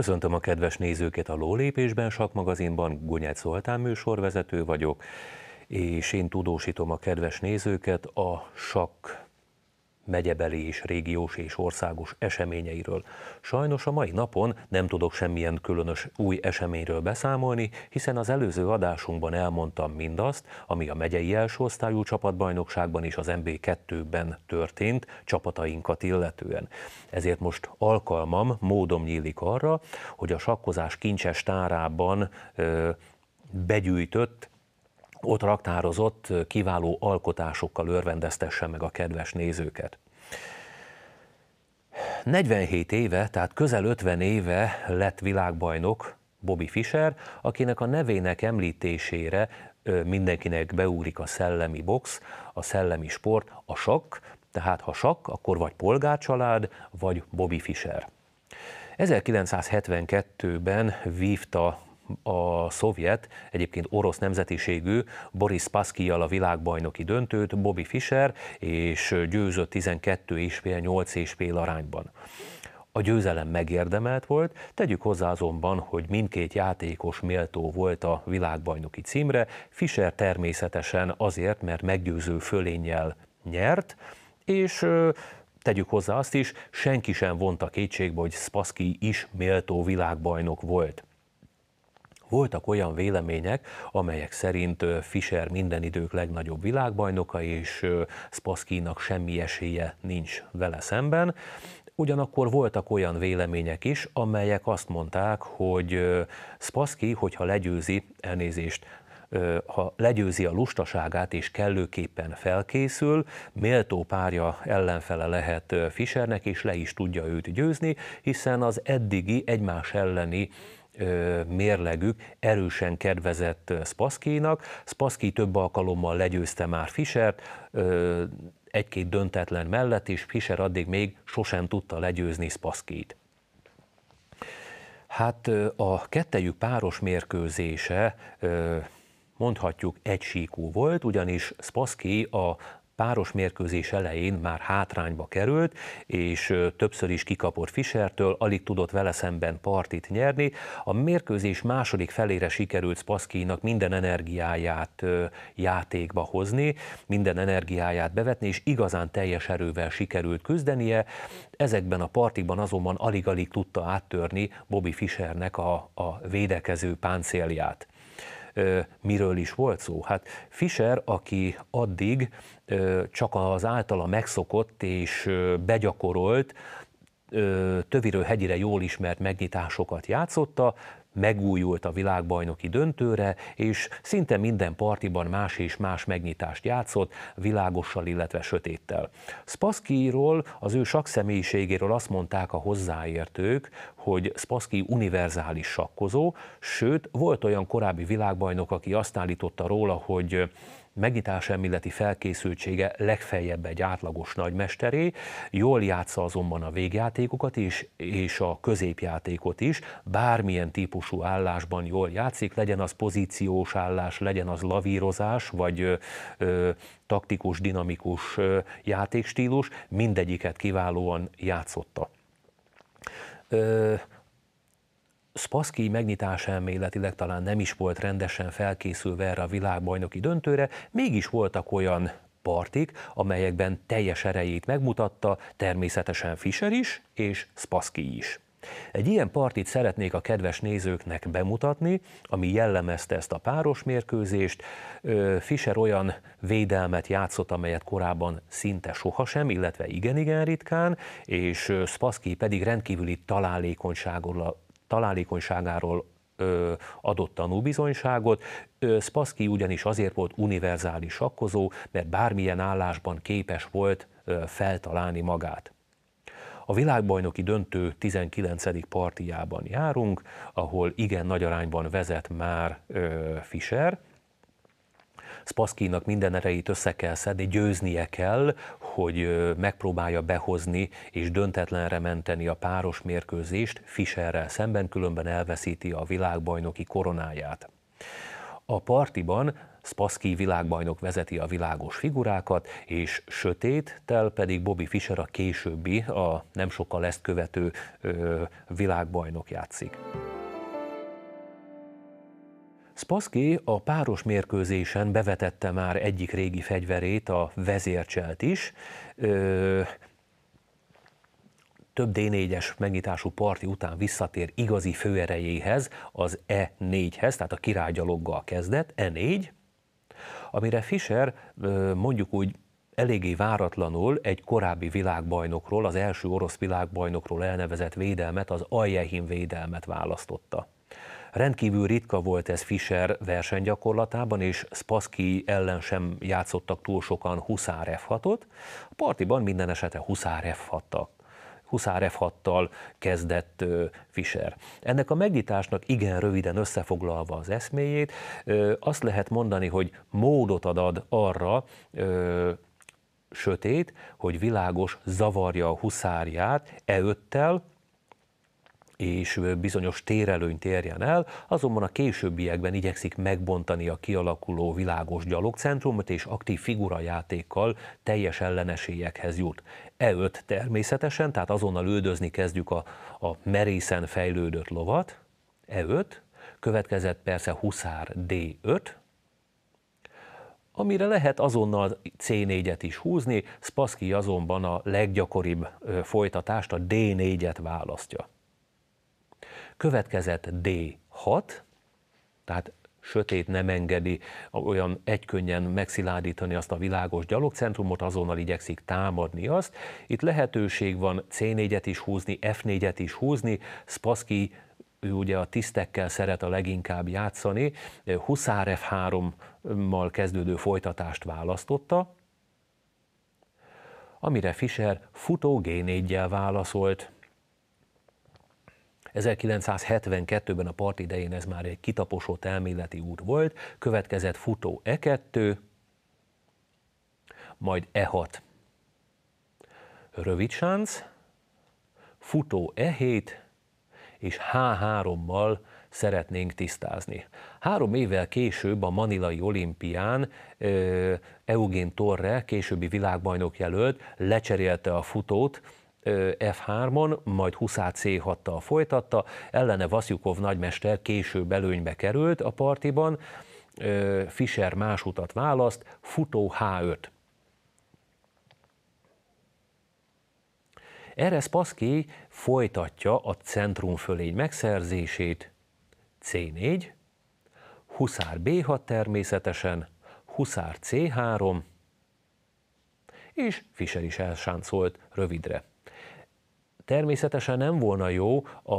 Köszöntöm a kedves nézőket a Lólépésben Sakmagazinban, Gunyát Szoltán műsorvezető vagyok, és én tudósítom a kedves nézőket a Sak megyebeli és régiós és országos eseményeiről. Sajnos a mai napon nem tudok semmilyen különös új eseményről beszámolni, hiszen az előző adásunkban elmondtam mindazt, ami a megyei első osztályú csapatbajnokságban és az MB2-ben történt csapatainkat illetően. Ezért most alkalmam, módom nyílik arra, hogy a sakkozás kincses tárában ö, begyűjtött ott raktározott kiváló alkotásokkal örvendeztesse meg a kedves nézőket. 47 éve, tehát közel 50 éve lett világbajnok Bobby Fischer, akinek a nevének említésére mindenkinek beugrik a szellemi box, a szellemi sport, a sakk, tehát ha sakk, akkor vagy polgárcsalád, vagy Bobby Fischer. 1972-ben vívta a szovjet, egyébként orosz nemzetiségű Boris Paszkijal a világbajnoki döntőt, Bobby Fischer, és győzött 12 és fél, 8 és fél arányban. A győzelem megérdemelt volt, tegyük hozzá azonban, hogy mindkét játékos méltó volt a világbajnoki címre, Fischer természetesen azért, mert meggyőző fölénnyel nyert, és tegyük hozzá azt is, senki sem vonta kétségbe, hogy Spassky is méltó világbajnok volt. Voltak olyan vélemények, amelyek szerint Fischer minden idők legnagyobb világbajnoka, és Spasskynak semmi esélye nincs vele szemben. Ugyanakkor voltak olyan vélemények is, amelyek azt mondták, hogy Spassky, hogyha legyőzi, elnézést, ha legyőzi a lustaságát és kellőképpen felkészül, méltó párja ellenfele lehet Fischernek, és le is tudja őt győzni, hiszen az eddigi egymás elleni mérlegük erősen kedvezett Spaszkinak. Spaszki több alkalommal legyőzte már Fischert, egy-két döntetlen mellett, és Fischer addig még sosem tudta legyőzni Spaszkit. Hát a kettejük páros mérkőzése mondhatjuk egysíkú volt, ugyanis Spaski a páros mérkőzés elején már hátrányba került, és többször is kikapott Fischertől, alig tudott vele szemben partit nyerni. A mérkőzés második felére sikerült Spaszkinak minden energiáját játékba hozni, minden energiáját bevetni, és igazán teljes erővel sikerült küzdenie. Ezekben a partikban azonban alig-alig tudta áttörni Bobby Fischernek a, a védekező páncélját miről is volt szó? Hát Fischer, aki addig csak az általa megszokott és begyakorolt, Tövirő hegyire jól ismert megnyitásokat játszotta, megújult a világbajnoki döntőre, és szinte minden partiban más és más megnyitást játszott, világossal, illetve sötéttel. Spaszkiról, az ő sakszemélyiségéről azt mondták a hozzáértők, hogy Spaszki univerzális sakkozó, sőt, volt olyan korábbi világbajnok, aki azt állította róla, hogy megnyitás elméleti felkészültsége legfeljebb egy átlagos nagymesteré, jól játsza azonban a végjátékokat is, és a középjátékot is, bármilyen típusú állásban jól játszik, legyen az pozíciós állás, legyen az lavírozás, vagy ö, ö, taktikus, dinamikus ö, játékstílus, mindegyiket kiválóan játszotta. Ö, Spassky megnyitás elméletileg talán nem is volt rendesen felkészülve erre a világbajnoki döntőre, mégis voltak olyan partik, amelyekben teljes erejét megmutatta természetesen Fischer is és Spassky is. Egy ilyen partit szeretnék a kedves nézőknek bemutatni, ami jellemezte ezt a páros mérkőzést. Fischer olyan védelmet játszott, amelyet korábban szinte sohasem, illetve igen-igen ritkán, és Spassky pedig rendkívüli találékonysággal találékonyságáról adott tanúbizonyságot. Spassky ugyanis azért volt univerzális sakkozó, mert bármilyen állásban képes volt feltalálni magát. A világbajnoki döntő 19. partijában járunk, ahol igen nagy arányban vezet már Fischer, Spaszkinak minden erejét össze kell szedni, győznie kell, hogy megpróbálja behozni és döntetlenre menteni a páros mérkőzést Fischerrel szemben, különben elveszíti a világbajnoki koronáját. A partiban Spaski világbajnok vezeti a világos figurákat, és sötét, tel pedig Bobby Fischer a későbbi, a nem sokkal ezt követő ö, világbajnok játszik. Spaszki a páros mérkőzésen bevetette már egyik régi fegyverét, a vezércselt is. Ö, több D4-es megnyitású parti után visszatér igazi főerejéhez, az E4-hez, tehát a királygyaloggal kezdett, E4, amire Fischer mondjuk úgy eléggé váratlanul egy korábbi világbajnokról, az első orosz világbajnokról elnevezett védelmet, az Aljehim védelmet választotta. Rendkívül ritka volt ez Fischer versenygyakorlatában, és Spassky ellen sem játszottak túl sokan Huszár f A partiban minden esetre Huszár f Huszár f kezdett Fischer. Ennek a megnyitásnak igen röviden összefoglalva az eszméjét, azt lehet mondani, hogy módot ad arra, sötét, hogy világos zavarja a huszárját e öttel, és bizonyos térelőnyt érjen el, azonban a későbbiekben igyekszik megbontani a kialakuló világos gyalogcentrumot, és aktív figurajátékkal teljes ellenesélyekhez jut. e öt természetesen, tehát azonnal üldözni kezdjük a, a merészen fejlődött lovat, E5, következett persze Huszár D5, amire lehet azonnal C4-et is húzni, Spassky azonban a leggyakoribb folytatást, a D4-et választja. Következett D6, tehát sötét nem engedi olyan egykönnyen megszilárdítani azt a világos gyalogcentrumot, azonnal igyekszik támadni azt. Itt lehetőség van C4-et is húzni, F4-et is húzni, Spassky ő ugye a tisztekkel szeret a leginkább játszani, Huszár F3-mal kezdődő folytatást választotta, amire Fischer futó G4-jel válaszolt. 1972-ben a part idején ez már egy kitaposott elméleti út volt, következett futó E2, majd E6 rövid sánc, futó E7 és H3-mal szeretnénk tisztázni. Három évvel később a Manilai olimpián Eugén Torre, későbbi világbajnok jelölt, lecserélte a futót, F3-on, majd Huszát c 6 folytatta, ellene Vasjukov nagymester később előnybe került a partiban, Fischer más utat választ, futó H5. Erre Paszki folytatja a centrum fölény megszerzését, C4, Huszár B6 természetesen, Huszár C3, és Fischer is elsáncolt rövidre. Természetesen nem volna jó a,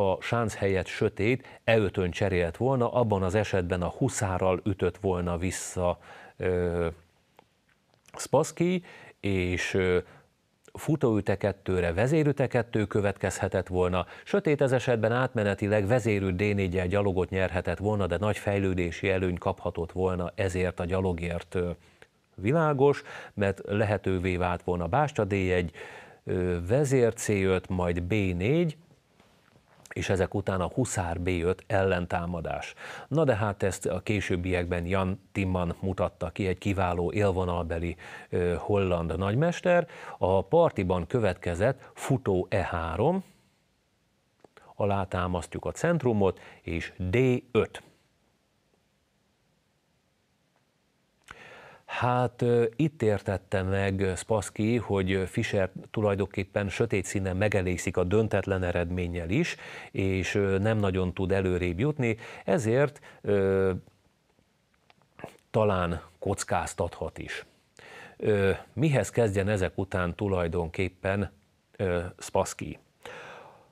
a sánc helyett sötét, e cserélt volna, abban az esetben a huszárral ütött volna vissza ö, Spaszki, és ö, futóüte kettőre, vezérüte kettő következhetett volna. Sötét ez esetben átmenetileg vezérű d 4 gyalogot nyerhetett volna, de nagy fejlődési előny kaphatott volna ezért a gyalogért világos, mert lehetővé vált volna Básta D1, vezér C5, majd B4, és ezek után a Huszár B5 ellentámadás. Na de hát ezt a későbbiekben Jan Timman mutatta ki, egy kiváló élvonalbeli holland nagymester. A partiban következett futó E3, alátámasztjuk a centrumot, és D5. Hát itt értette meg Spassky, hogy Fischer tulajdonképpen sötét színen megelégszik a döntetlen eredménnyel is, és nem nagyon tud előrébb jutni, ezért ö, talán kockáztathat is. Ö, mihez kezdjen ezek után tulajdonképpen ö, Spassky?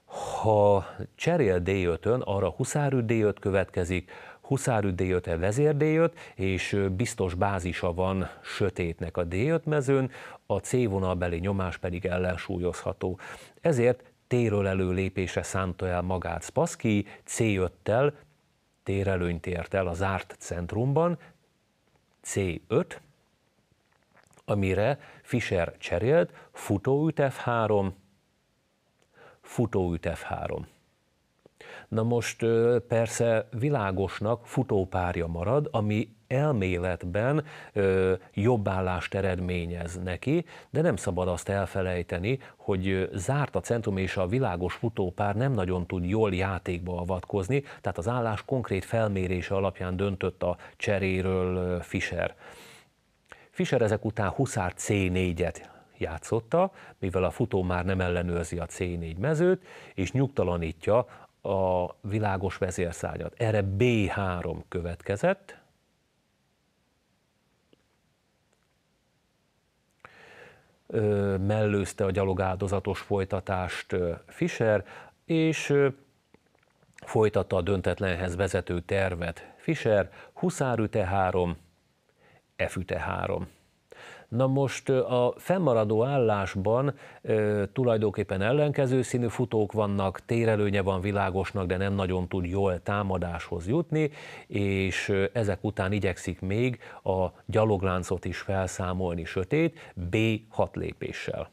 Ha cserél D5-ön, arra huszárű D5 következik, Huszárű d 5 e vezér D5, és biztos bázisa van sötétnek a D5 mezőn, a C vonalbeli nyomás pedig ellensúlyozható. Ezért téről elő lépése szánta el magát Spaszki, C5-tel térelőnyt ért el a zárt centrumban, C5, amire Fischer cserélt, futóüt F3, futóüt F3. Na most persze világosnak futópárja marad, ami elméletben ö, állást eredményez neki, de nem szabad azt elfelejteni, hogy zárt a centrum és a világos futópár nem nagyon tud jól játékba avatkozni, tehát az állás konkrét felmérése alapján döntött a cseréről Fischer. Fischer ezek után Huszár C4-et játszotta, mivel a futó már nem ellenőrzi a C4 mezőt, és nyugtalanítja a világos vezérszárnyat. Erre B3 következett, mellőzte a gyalogáldozatos folytatást Fischer, és folytatta a döntetlenhez vezető tervet Fischer, huszárüte 3, F üte 3. Na most a fennmaradó állásban tulajdonképpen ellenkező színű futók vannak, térelőnye van világosnak, de nem nagyon tud jól támadáshoz jutni, és ezek után igyekszik még a gyalogláncot is felszámolni sötét B6 lépéssel.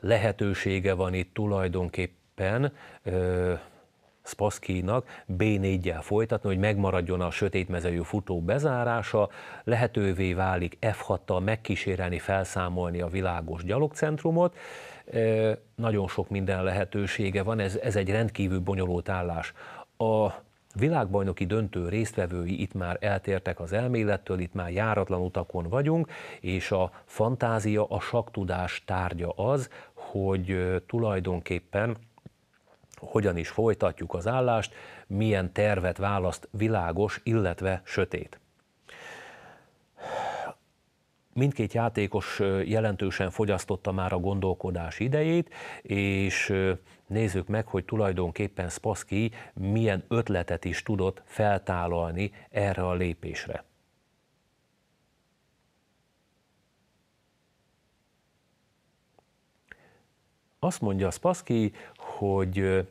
Lehetősége van itt tulajdonképpen ö, Spaszkinak B4-jel folytatni, hogy megmaradjon a sötétmezőjű futó bezárása, lehetővé válik F6-tal megkísérelni, felszámolni a világos gyalogcentrumot, nagyon sok minden lehetősége van, ez, ez egy rendkívül bonyolult állás. A világbajnoki döntő résztvevői itt már eltértek az elmélettől, itt már járatlan utakon vagyunk, és a fantázia, a saktudás tárgya az, hogy tulajdonképpen hogyan is folytatjuk az állást, milyen tervet választ világos, illetve sötét. Mindkét játékos jelentősen fogyasztotta már a gondolkodás idejét, és nézzük meg, hogy tulajdonképpen Spassky milyen ötletet is tudott feltállalni erre a lépésre. Azt mondja Spassky, hogy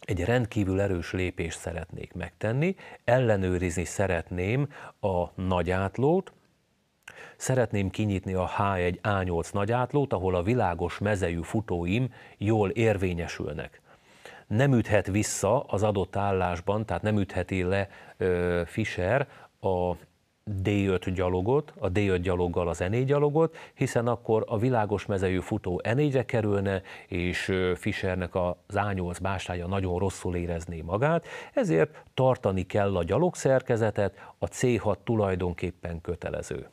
egy rendkívül erős lépést szeretnék megtenni, ellenőrizni szeretném a nagy átlót, szeretném kinyitni a H1A8 nagy átlót, ahol a világos mezejű futóim jól érvényesülnek. Nem üthet vissza az adott állásban, tehát nem ütheti le Fischer a D5 gyalogot, a D5 gyaloggal az E4 gyalogot, hiszen akkor a világos mezejű futó E4-re kerülne, és Fischernek az A8 bástája nagyon rosszul érezné magát, ezért tartani kell a gyalogszerkezetet, a C6 tulajdonképpen kötelező.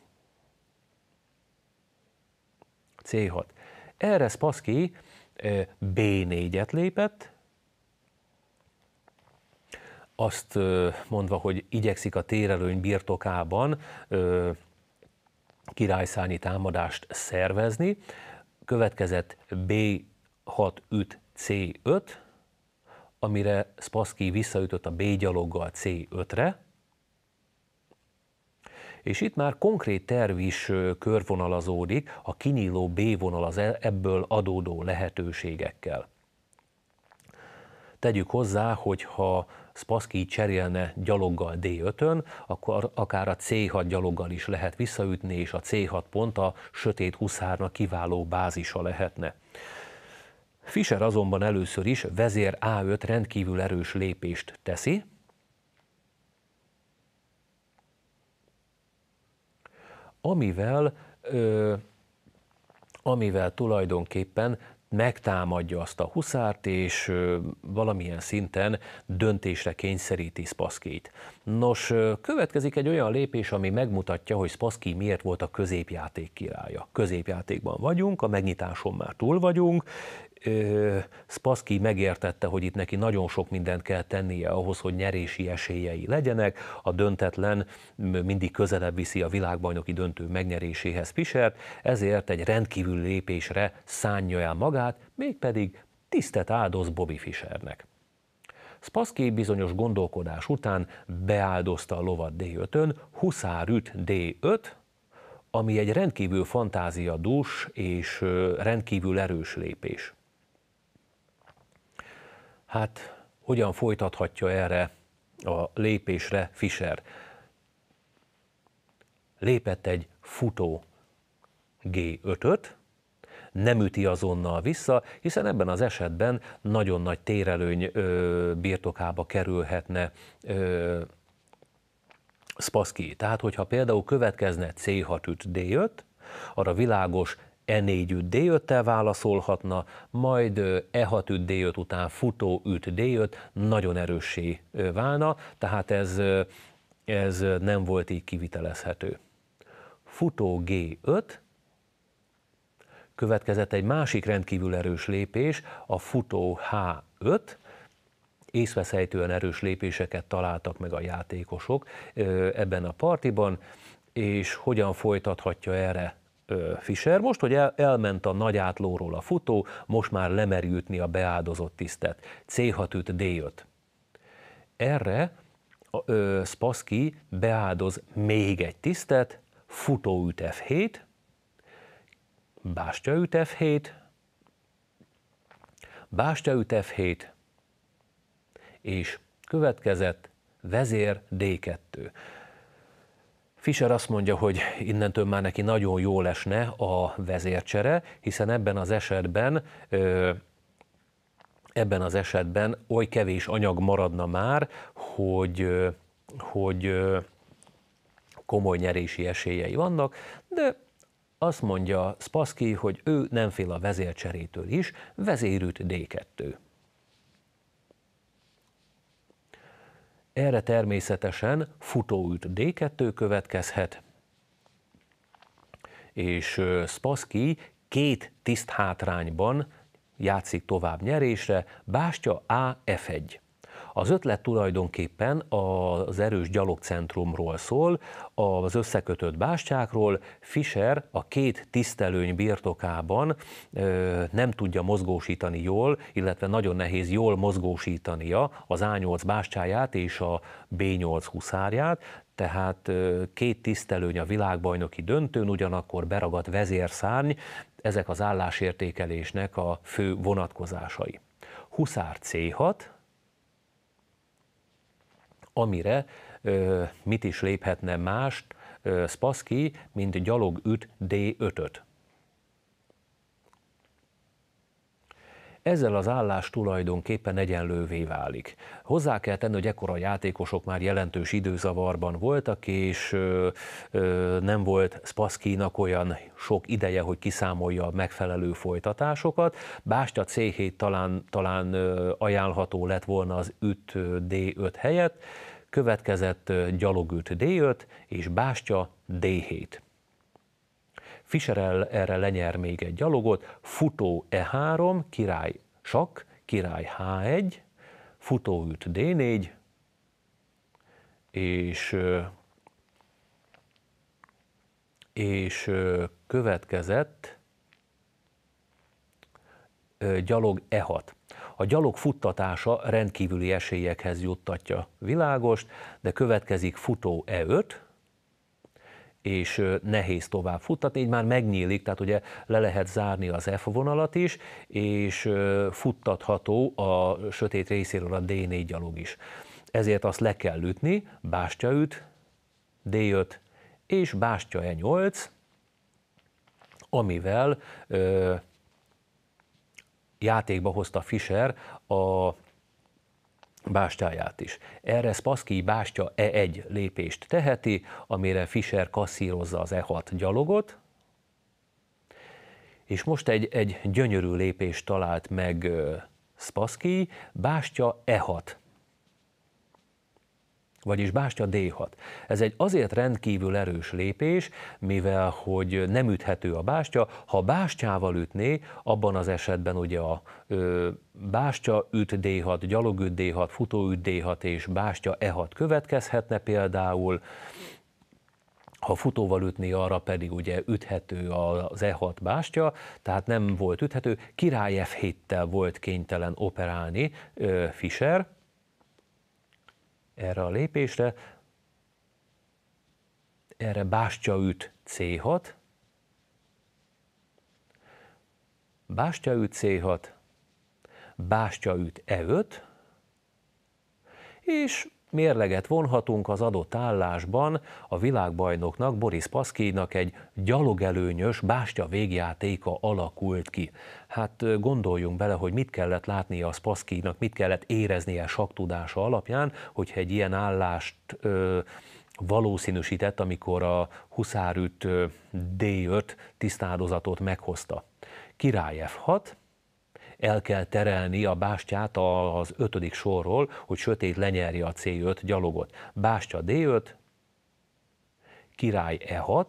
C6. Erre Spassky B4-et lépett, azt mondva, hogy igyekszik a térelőny birtokában királyszányi támadást szervezni, következett B6 üt C5, amire Spassky visszaütött a B gyaloggal C5-re, és itt már konkrét terv is körvonalazódik a kinyíló B vonal az e-, ebből adódó lehetőségekkel. Tegyük hozzá, hogy ha Spaszki cserélne gyaloggal D5-ön, akkor akár a C6 gyaloggal is lehet visszaütni, és a C6 pont a sötét huszárnak kiváló bázisa lehetne. Fischer azonban először is vezér A5 rendkívül erős lépést teszi, amivel, ö, amivel tulajdonképpen megtámadja azt a huszárt, és valamilyen szinten döntésre kényszeríti Spaszkit. Nos, következik egy olyan lépés, ami megmutatja, hogy Spaszki miért volt a középjáték királya. Középjátékban vagyunk, a megnyitáson már túl vagyunk, Spassky megértette, hogy itt neki nagyon sok mindent kell tennie ahhoz, hogy nyerési esélyei legyenek, a döntetlen mindig közelebb viszi a világbajnoki döntő megnyeréséhez Pichert, ezért egy rendkívül lépésre szánja el magát, mégpedig tisztet áldoz Bobby Fischernek. Spassky bizonyos gondolkodás után beáldozta a lovat D5-ön, huszárüt D5, ami egy rendkívül fantáziadús és rendkívül erős lépés. Hát hogyan folytathatja erre a lépésre Fischer? Lépett egy futó G5-öt, nem üti azonnal vissza, hiszen ebben az esetben nagyon nagy térelőny ö, birtokába kerülhetne ö, Spaszki. Tehát, hogyha például következne C6 üt D5, arra világos E4 D5-tel válaszolhatna, majd E6 D5 után futó üt D5 nagyon erőssé válna, tehát ez, ez nem volt így kivitelezhető. Futó G5, következett egy másik rendkívül erős lépés, a futó H5, észveszejtően erős lépéseket találtak meg a játékosok ebben a partiban, és hogyan folytathatja erre Fischer most, hogy el, elment a nagy átlóról a futó, most már lemerültni a beáldozott tisztet. C6 D5. Erre ö, Spassky beáldoz még egy tisztet, futóüt F7, bástyaüt F7, bástyaüt F7, és következett vezér D2. Fischer azt mondja, hogy innentől már neki nagyon jó lesne a vezércsere, hiszen ebben az esetben ö, ebben az esetben oly kevés anyag maradna már, hogy, hogy komoly nyerési esélyei vannak, de azt mondja Spassky, hogy ő nem fél a vezércserétől is, vezérült D2. Erre természetesen futóüt D2 következhet, és Spassky két tiszt hátrányban játszik tovább nyerésre, Bástya A F1. Az ötlet tulajdonképpen az erős gyalogcentrumról szól, az összekötött bástyákról. Fischer a két tisztelőny birtokában nem tudja mozgósítani jól, illetve nagyon nehéz jól mozgósítania az A8 bástyáját és a B8 huszárját, tehát két tisztelőny a világbajnoki döntőn, ugyanakkor beragadt vezérszárny, ezek az állásértékelésnek a fő vonatkozásai. Huszár C6, amire ö, mit is léphetne mást ö, Spassky, mint gyalog üt D5-öt. Ezzel az állás tulajdonképpen egyenlővé válik. Hozzá kell tenni, hogy ekkora játékosok már jelentős időzavarban voltak, és ö, ö, nem volt Spaszkinak olyan sok ideje, hogy kiszámolja a megfelelő folytatásokat. Bástya C7 talán, talán ajánlható lett volna az üt D5 helyett, következett gyalogüt D5 és bástya D7. Fischer erre lenyer még egy gyalogot, futó E3, király sak, király H1, futóüt D4, és, és következett gyalog E6 a gyalog futtatása rendkívüli esélyekhez juttatja világost, de következik futó E5, és nehéz tovább futtatni, így már megnyílik, tehát ugye le lehet zárni az F vonalat is, és futtatható a sötét részéről a D4 gyalog is. Ezért azt le kell ütni, bástyaüt, D5 és bástya E8, amivel játékba hozta Fischer a bástyáját is. Erre Spassky bástya E1 lépést teheti, amire Fischer kasszírozza az E6 gyalogot, és most egy, egy gyönyörű lépést talált meg Spassky, bástya E6 vagyis Bástya D6. Ez egy azért rendkívül erős lépés, mivel hogy nem üthető a bástya, ha bástyával ütné, abban az esetben ugye a ö, bástya üt D6, gyalog üt D6, futó üt D6 és bástya E6 következhetne például, ha futóval ütné, arra pedig ugye üthető az E6 bástya, tehát nem volt üthető, király f 7 tel volt kénytelen operálni ö, Fischer, erre a lépésre, erre bástya üt C6, bástya üt C6, bástya üt E5, és Mérleget vonhatunk az adott állásban a világbajnoknak Boris Paszkénak egy gyalogelőnyös bástya végjátéka alakult ki. Hát gondoljunk bele, hogy mit kellett látnia a Spaszkinak, mit kellett éreznie saktudása alapján, hogyha egy ilyen állást ö, valószínűsített, amikor a huszárüt D5 tisztádozatot meghozta. Király F6, el kell terelni a bástyát az ötödik sorról, hogy sötét lenyerje a C5 gyalogot. Bástya D5, király E6,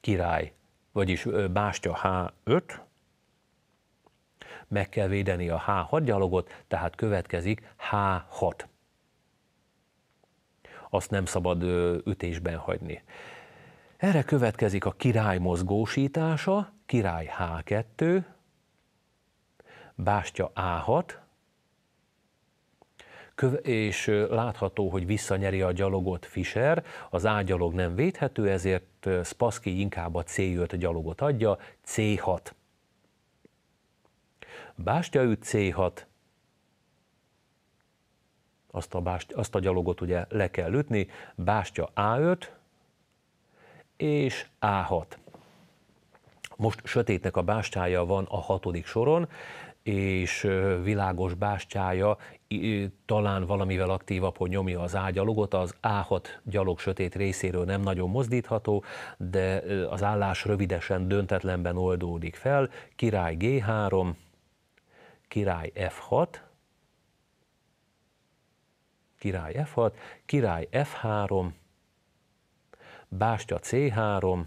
király, vagyis bástya H5, meg kell védeni a H6 gyalogot, tehát következik H6. Azt nem szabad ütésben hagyni. Erre következik a király mozgósítása, király H2, bástya A6, és látható, hogy visszanyeri a gyalogot Fischer, az A gyalog nem védhető, ezért Spassky inkább a C5 gyalogot adja, C6. Bástya üt C6, azt a, bást, azt a gyalogot ugye le kell ütni, bástya A5 és A6. Most sötétnek a bástája van a hatodik soron, és világos bástyája talán valamivel aktívabb, hogy nyomja az A gyalogot, az A6 gyalog sötét részéről nem nagyon mozdítható, de az állás rövidesen döntetlenben oldódik fel, király G3, király F6, király F6, király F3, bástya C3,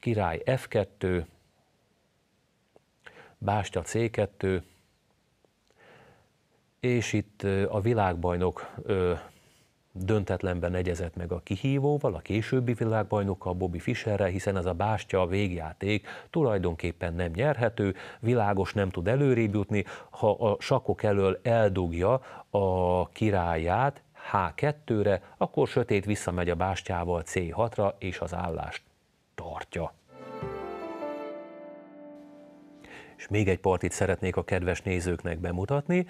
király F2, Bástya C2, és itt a világbajnok döntetlenben egyezett meg a kihívóval, a későbbi világbajnokkal, Bobby Fischerrel, hiszen ez a bástya a végjáték tulajdonképpen nem nyerhető, világos nem tud előrébb jutni, ha a sakok elől eldugja a királyát H2-re, akkor sötét visszamegy a bástyával C6-ra, és az állást tartja. és még egy partit szeretnék a kedves nézőknek bemutatni.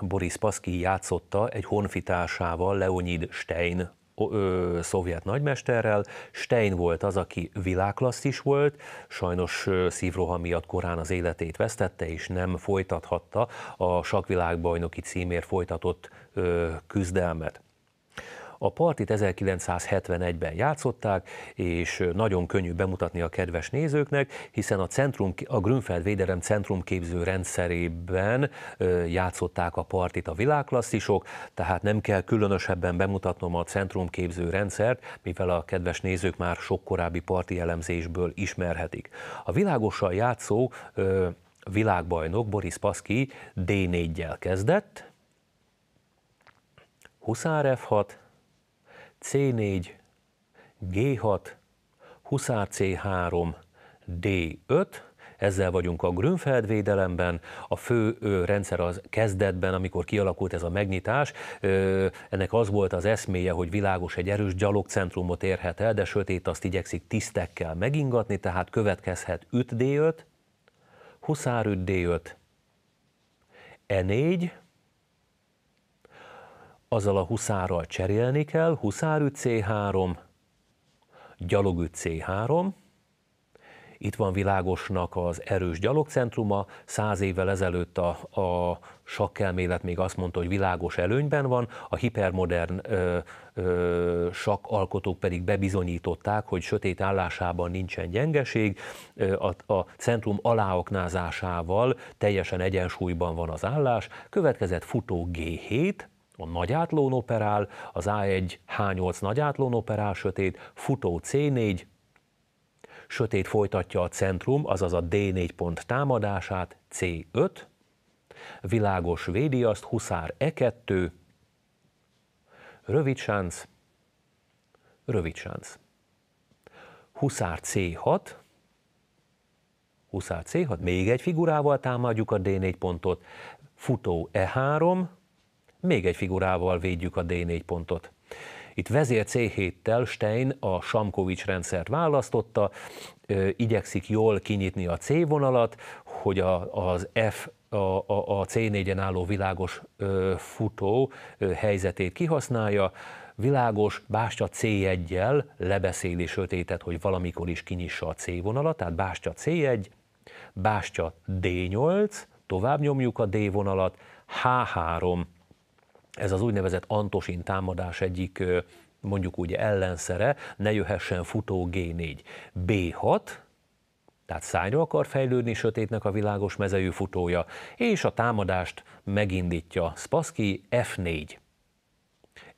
Boris Paszki játszotta egy honfitársával, Leonid Stein ö, szovjet nagymesterrel. Stein volt az, aki világklasszis volt, sajnos szívroham miatt korán az életét vesztette, és nem folytathatta a sakvilágbajnoki címért folytatott ö, küzdelmet. A partit 1971-ben játszották, és nagyon könnyű bemutatni a kedves nézőknek, hiszen a, centrum, a Grünfeld Védelem centrumképző rendszerében játszották a partit a világklasszisok, tehát nem kell különösebben bemutatnom a centrumképző rendszert, mivel a kedves nézők már sok korábbi parti elemzésből ismerhetik. A világosan játszó világbajnok Boris Paszki D4-jel kezdett, Huszár F6, C4, G6, Huszár C3, D5, ezzel vagyunk a Grünfeld védelemben, a fő rendszer az kezdetben, amikor kialakult ez a megnyitás, ennek az volt az eszméje, hogy világos egy erős gyalogcentrumot érhet el, de sötét azt igyekszik tisztekkel megingatni, tehát következhet 5D5, Huszár 5D5, E4, azzal a huszárral cserélni kell, huszárű C3, gyalogű C3, itt van világosnak az erős gyalogcentruma, száz évvel ezelőtt a, a sakkelmélet még azt mondta, hogy világos előnyben van, a hipermodern ö, ö, sakkalkotók pedig bebizonyították, hogy sötét állásában nincsen gyengeség, a, a centrum aláoknázásával teljesen egyensúlyban van az állás, következett futó G7, a nagy átlón operál, az A1 H8 nagy átlón operál sötét, futó C4, sötét folytatja a centrum, azaz a D4 pont támadását, C5, világos védi azt, huszár E2, rövid sánc, rövid sánc. Huszár C6, Huszár C6, még egy figurával támadjuk a D4 pontot, futó E3, még egy figurával védjük a D4 pontot. Itt vezér C7-tel Stein a Samkovics rendszert választotta, igyekszik jól kinyitni a C vonalat, hogy a, az F a, a, a C4-en álló világos ö, futó ö, helyzetét kihasználja, világos bástya C1-jel lebeszéli sötétet, hogy valamikor is kinyissa a C vonalat, tehát bástya C1, bástya D8, tovább nyomjuk a D vonalat, H3, ez az úgynevezett Antosin támadás egyik mondjuk úgy ellenszere, ne jöhessen futó G4, B6, tehát szányra akar fejlődni sötétnek a világos mezejű futója, és a támadást megindítja Spassky F4.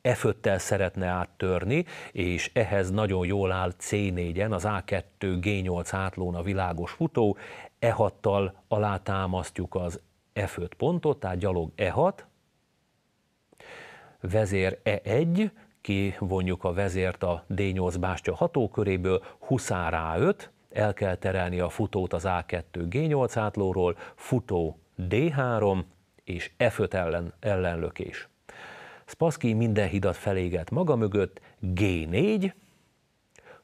F5-tel szeretne áttörni, és ehhez nagyon jól áll C4-en az A2 G8 átlón a világos futó, E6-tal alátámasztjuk az F5 pontot, tehát gyalog E6, vezér E1, kivonjuk a vezért a D8 bástya hatóköréből, huszár A5, el kell terelni a futót az A2 G8 átlóról, futó D3 és F5 ellen, ellenlökés. Spaszki minden hidat feléget maga mögött, G4,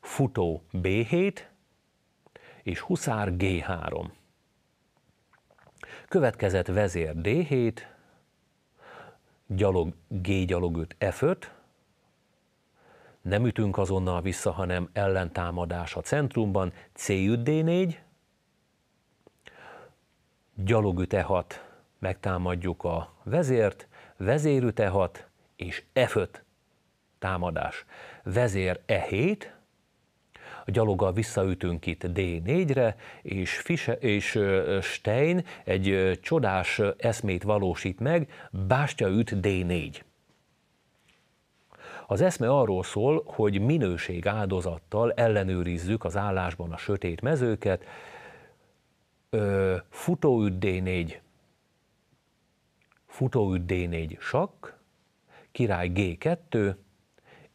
futó B7 és huszár G3. Következett vezér D7, gyalog, G gyalog 5 F5, nem ütünk azonnal vissza, hanem ellentámadás a centrumban, C5 D4, gyalog 5 E6, megtámadjuk a vezért, vezér 5 E6 és F5 támadás. Vezér E7, gyaloggal visszaütünk itt D4-re, és, Fische, és Stein egy csodás eszmét valósít meg, bástya üt D4. Az eszme arról szól, hogy minőség áldozattal ellenőrizzük az állásban a sötét mezőket, futóüt D4, futóüt D4 sakk, király G2,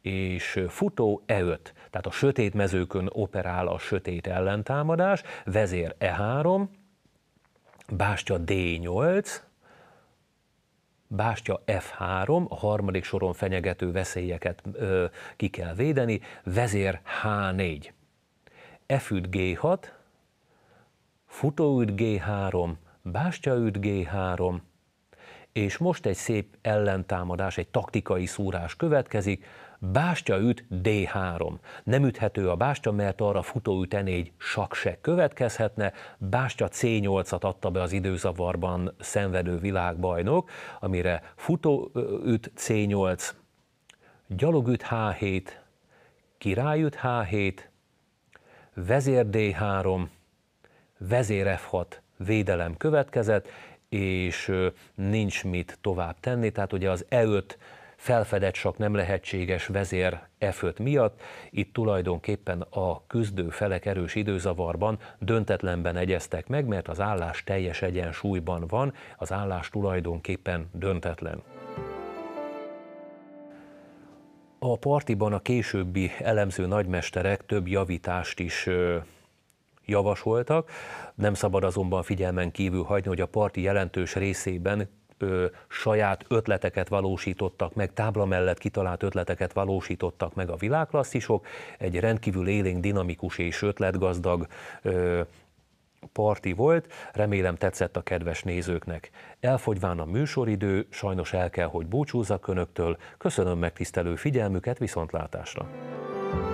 és futó E5. Tehát a sötét mezőkön operál a sötét ellentámadás, vezér E3, bástya D8, bástya F3, a harmadik soron fenyegető veszélyeket ö, ki kell védeni, vezér H4, F-üt G6, futóüt G3, bástyaüt G3, és most egy szép ellentámadás, egy taktikai szúrás következik, Bástya üt D3. Nem üthető a bástya, mert arra futó futóüten egy se következhetne. Bástya C8-at adta be az időzavarban szenvedő világbajnok, amire futó üt C8, gyalog üt H7, király üt H7, vezér D3, vezér F6, védelem következett, és nincs mit tovább tenni, tehát ugye az E5 felfedett sok nem lehetséges vezér e 5 miatt. Itt tulajdonképpen a küzdő felek erős időzavarban döntetlenben egyeztek meg, mert az állás teljes egyensúlyban van, az állás tulajdonképpen döntetlen. A partiban a későbbi elemző nagymesterek több javítást is javasoltak. Nem szabad azonban figyelmen kívül hagyni, hogy a parti jelentős részében ö, saját ötleteket valósítottak meg, tábla mellett kitalált ötleteket valósítottak meg a világklasszisok, egy rendkívül élénk, dinamikus és ötletgazdag ö, parti volt, remélem tetszett a kedves nézőknek. Elfogyván a műsoridő, sajnos el kell, hogy búcsúzzak önöktől, köszönöm megtisztelő figyelmüket, viszontlátásra!